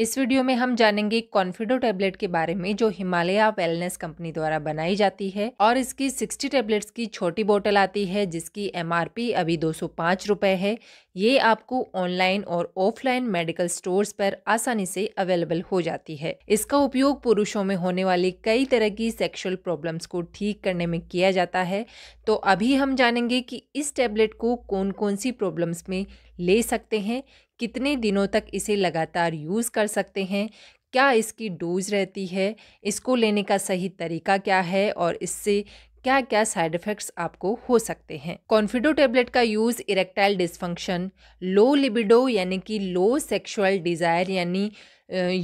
इस वीडियो में हम जानेंगे कॉन्फिडो टैबलेट के बारे में जो हिमालय वेलनेस कंपनी द्वारा बनाई जाती है और इसकी 60 टैबलेट्स की छोटी बोतल आती है जिसकी एमआरपी अभी दो सौ रुपए है ये आपको ऑनलाइन और ऑफलाइन मेडिकल स्टोर्स पर आसानी से अवेलेबल हो जाती है इसका उपयोग पुरुषों में होने वाली कई तरह की सेक्सुअल प्रॉब्लम्स को ठीक करने में किया जाता है तो अभी हम जानेंगे कि इस टैबलेट को कौन कौन सी प्रॉब्लम्स में ले सकते हैं कितने दिनों तक इसे लगातार यूज़ कर सकते हैं क्या इसकी डोज रहती है इसको लेने का सही तरीका क्या है और इससे क्या क्या साइड इफ़ेक्ट्स आपको हो सकते हैं कॉन्फिडो टेबलेट का use erectile dysfunction low libido यानी कि लो सेक्सुअल डिज़ायर यानी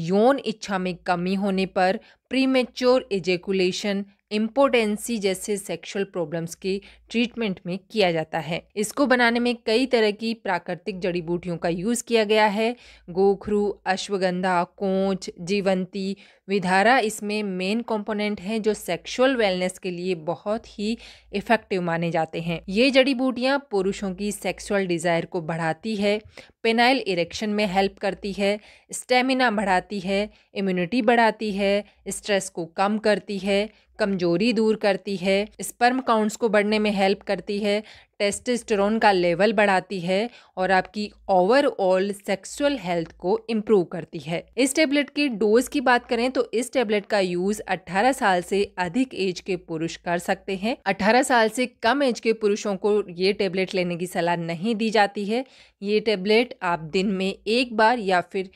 यौन इच्छा में कमी होने पर प्रीमेच्योर इजेकुलेशन इम्पोटेंसी जैसे सेक्सुअल प्रॉब्लम्स के ट्रीटमेंट में किया जाता है इसको बनाने में कई तरह की प्राकृतिक जड़ी बूटियों का यूज़ किया गया है गोखरू अश्वगंधा कोंच जीवंती विधारा इसमें मेन कंपोनेंट हैं जो सेक्सुअल वेलनेस के लिए बहुत ही इफ़ेक्टिव माने जाते हैं ये जड़ी बूटियाँ पुरुषों की सेक्सुअल डिज़ायर को बढ़ाती है पेनाइल इरेक्शन में हेल्प करती है स्टेमिना बढ़ाती है इम्यूनिटी बढ़ाती है स्ट्रेस को कम करती है कमजोरी दूर करती है स्पर्म काउंट्स को बढ़ने में हेल्प करती है टेस्टोस्टेरोन का लेवल बढ़ाती है और आपकी ओवरऑल सेक्सुअल हेल्थ को इम्प्रूव करती है इस टेबलेट की डोज की बात करें तो इस टेबलेट का यूज 18 साल से अधिक एज के पुरुष कर सकते हैं 18 साल से कम एज के पुरुषों को ये टेबलेट लेने की सलाह नहीं दी जाती है ये टेबलेट आप दिन में एक बार या फिर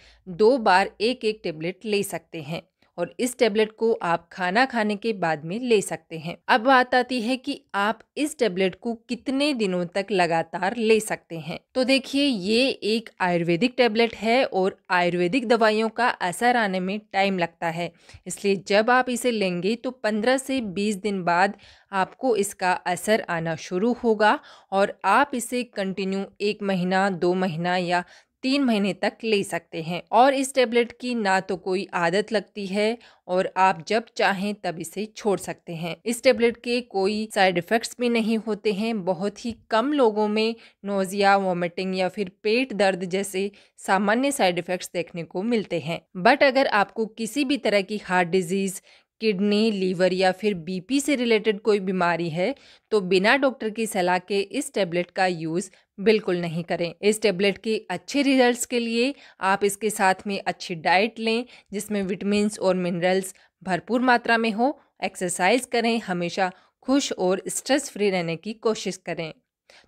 दो बार एक एक टेबलेट ले सकते हैं और इस टेबलेट को आप खाना खाने के बाद में ले सकते हैं अब बात आती है कि आप इस टेबलेट को कितने दिनों तक लगातार ले सकते हैं तो देखिए ये एक आयुर्वेदिक टेबलेट है और आयुर्वेदिक दवाइयों का असर आने में टाइम लगता है इसलिए जब आप इसे लेंगे तो 15 से 20 दिन बाद आपको इसका असर आना शुरू होगा और आप इसे कंटिन्यू एक महीना दो महीना या तीन महीने तक ले सकते हैं और इस टेबलेट की ना तो कोई आदत लगती है और आप जब चाहें तब इसे छोड़ सकते हैं इस टेबलेट के कोई साइड इफ़ेक्ट्स भी नहीं होते हैं बहुत ही कम लोगों में नोज़िया वॉमिटिंग या फिर पेट दर्द जैसे सामान्य साइड इफ़ेक्ट्स देखने को मिलते हैं बट अगर आपको किसी भी तरह की हार्ट डिजीज़ किडनी लीवर या फिर बीपी से रिलेटेड कोई बीमारी है तो बिना डॉक्टर की सलाह के इस टेबलेट का यूज़ बिल्कुल नहीं करें इस टेबलेट के अच्छे रिजल्ट्स के लिए आप इसके साथ में अच्छी डाइट लें जिसमें विटामिन और मिनरल्स भरपूर मात्रा में हो एक्सरसाइज करें हमेशा खुश और स्ट्रेस फ्री रहने की कोशिश करें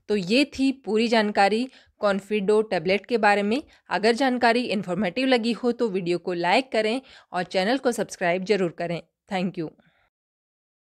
तो ये थी पूरी जानकारी कॉन्फिडो टैबलेट के बारे में अगर जानकारी इन्फॉर्मेटिव लगी हो तो वीडियो को लाइक करें और चैनल को सब्सक्राइब ज़रूर करें थैंक यू